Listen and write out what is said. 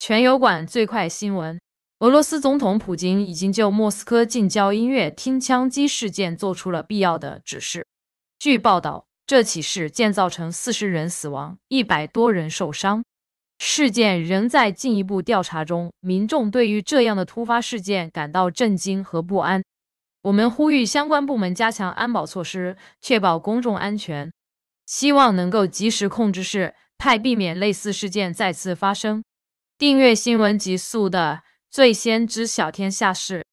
全油管最快新闻：俄罗斯总统普京已经就莫斯科近郊音乐厅枪击事件做出了必要的指示。据报道，这起事件造成四十人死亡，一百多人受伤。事件仍在进一步调查中。民众对于这样的突发事件感到震惊和不安。我们呼吁相关部门加强安保措施，确保公众安全。希望能够及时控制事态，避免类似事件再次发生。订阅新闻极速的，最先知晓天下事。